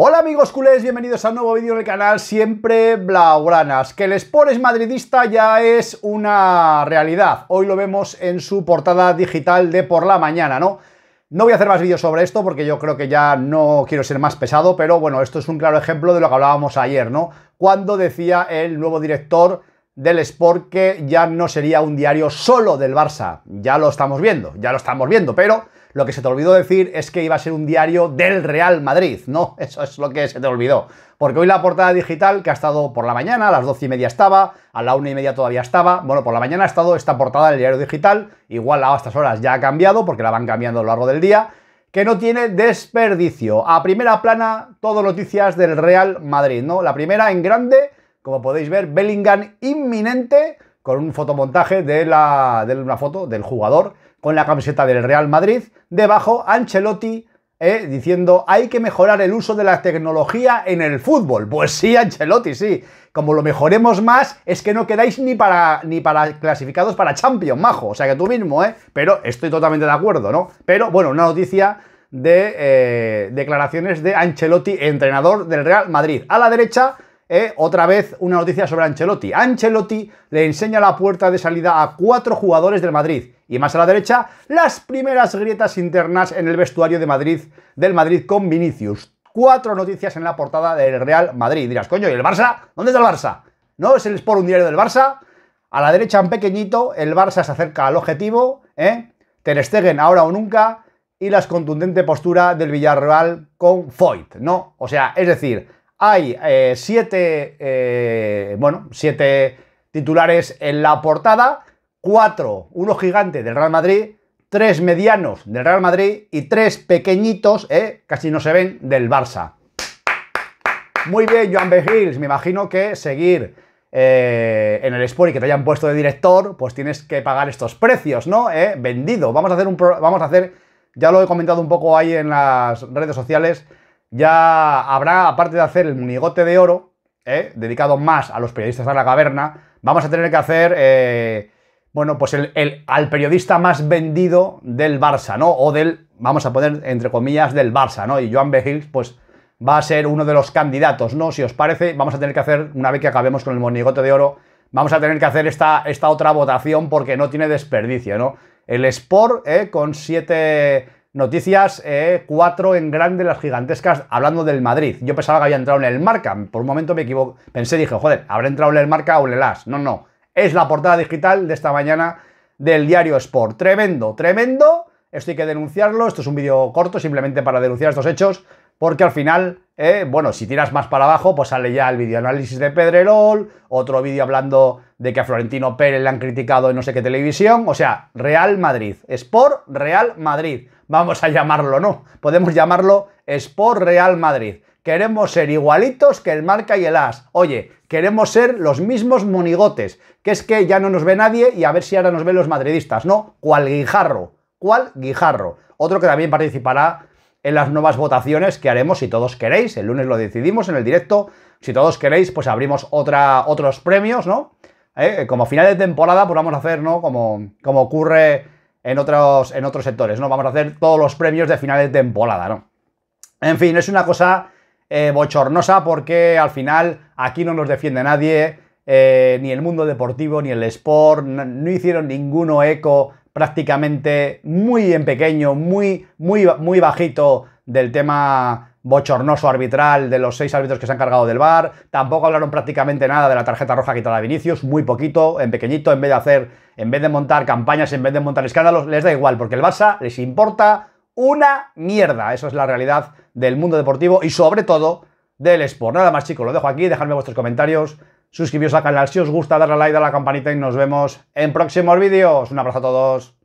Hola amigos culés, bienvenidos a un nuevo vídeo del canal Siempre Blaugranas. Que el Sport es madridista ya es una realidad. Hoy lo vemos en su portada digital de por la mañana, ¿no? No voy a hacer más vídeos sobre esto porque yo creo que ya no quiero ser más pesado, pero bueno, esto es un claro ejemplo de lo que hablábamos ayer, ¿no? Cuando decía el nuevo director del Sport que ya no sería un diario solo del Barça. Ya lo estamos viendo, ya lo estamos viendo, pero lo que se te olvidó decir es que iba a ser un diario del Real Madrid, ¿no? Eso es lo que se te olvidó. Porque hoy la portada digital, que ha estado por la mañana, a las doce y media estaba, a la una y media todavía estaba, bueno, por la mañana ha estado esta portada del diario digital, igual a estas horas ya ha cambiado, porque la van cambiando a lo largo del día, que no tiene desperdicio. A primera plana, todo noticias del Real Madrid, ¿no? La primera en grande como podéis ver, Bellingham inminente con un fotomontaje de, la, de una foto del jugador con la camiseta del Real Madrid. Debajo, Ancelotti eh, diciendo hay que mejorar el uso de la tecnología en el fútbol. Pues sí, Ancelotti, sí. Como lo mejoremos más, es que no quedáis ni para, ni para clasificados para Champions, majo. O sea que tú mismo, ¿eh? Pero estoy totalmente de acuerdo, ¿no? Pero bueno, una noticia de eh, declaraciones de Ancelotti, entrenador del Real Madrid. A la derecha, eh, otra vez una noticia sobre Ancelotti. Ancelotti le enseña la puerta de salida a cuatro jugadores del Madrid. Y más a la derecha, las primeras grietas internas en el vestuario de Madrid, del Madrid con Vinicius. Cuatro noticias en la portada del Real Madrid. dirás, coño, ¿y el Barça? ¿Dónde está el Barça? ¿No es el Sport un diario del Barça? A la derecha, en pequeñito, el Barça se acerca al objetivo. ¿eh? Ter Stegen, ahora o nunca. Y la contundente postura del Villarreal con Foyt, ¿no? O sea, es decir, hay eh, siete, eh, bueno, siete titulares en la portada, cuatro, uno gigante del Real Madrid, tres medianos del Real Madrid y tres pequeñitos, eh, casi no se ven, del Barça. Muy bien, Joan Begils, me imagino que seguir eh, en el Sport y que te hayan puesto de director, pues tienes que pagar estos precios, ¿no? vendido. Vamos a hacer un... Vamos a hacer... Ya lo he comentado un poco ahí en las redes sociales ya habrá, aparte de hacer el monigote de oro, ¿eh? dedicado más a los periodistas de la caverna, vamos a tener que hacer, eh, bueno, pues el, al periodista más vendido del Barça, ¿no? O del, vamos a poner entre comillas, del Barça, ¿no? Y Joan Hills, pues va a ser uno de los candidatos, ¿no? Si os parece, vamos a tener que hacer, una vez que acabemos con el monigote de oro, vamos a tener que hacer esta, esta otra votación porque no tiene desperdicio, ¿no? El Sport, ¿eh? Con siete Noticias 4 eh, en grande, las gigantescas, hablando del Madrid. Yo pensaba que había entrado en el marca. Por un momento me equivoqué. Pensé, dije, joder, habrá entrado en el marca o en el as. No, no. Es la portada digital de esta mañana del diario Sport. Tremendo, tremendo. Esto hay que denunciarlo. Esto es un vídeo corto, simplemente para denunciar estos hechos porque al final, eh, bueno, si tiras más para abajo, pues sale ya el videoanálisis de Pedrerol, otro vídeo hablando de que a Florentino Pérez le han criticado en no sé qué televisión, o sea, Real Madrid, Sport Real Madrid, vamos a llamarlo, ¿no? Podemos llamarlo Sport Real Madrid. Queremos ser igualitos que el Marca y el As. Oye, queremos ser los mismos monigotes, que es que ya no nos ve nadie y a ver si ahora nos ven los madridistas, ¿no? ¿Cuál guijarro? ¿Cuál guijarro? Otro que también participará en las nuevas votaciones que haremos si todos queréis. El lunes lo decidimos en el directo. Si todos queréis, pues abrimos otros premios, ¿no? ¿Eh? Como final de temporada, pues vamos a hacer, ¿no? Como, ocurre en otros, sectores, ¿no? Vamos a hacer todos los premios de final de temporada, ¿no? En fin, es una cosa eh, bochornosa porque al final aquí no nos defiende nadie, eh, ni el mundo deportivo, ni el sport, no, no hicieron ninguno eco prácticamente muy en pequeño, muy, muy, muy bajito del tema bochornoso arbitral de los seis árbitros que se han cargado del bar. Tampoco hablaron prácticamente nada de la tarjeta roja quitada a Vinicius, muy poquito, en pequeñito, en vez de hacer, en vez de montar campañas, en vez de montar escándalos, les da igual, porque el Barça les importa una mierda. Eso es la realidad del mundo deportivo y sobre todo del Sport. Nada más, chicos, lo dejo aquí, dejadme vuestros comentarios suscribiros al canal si os gusta, darle like, a la campanita y nos vemos en próximos vídeos. Un abrazo a todos.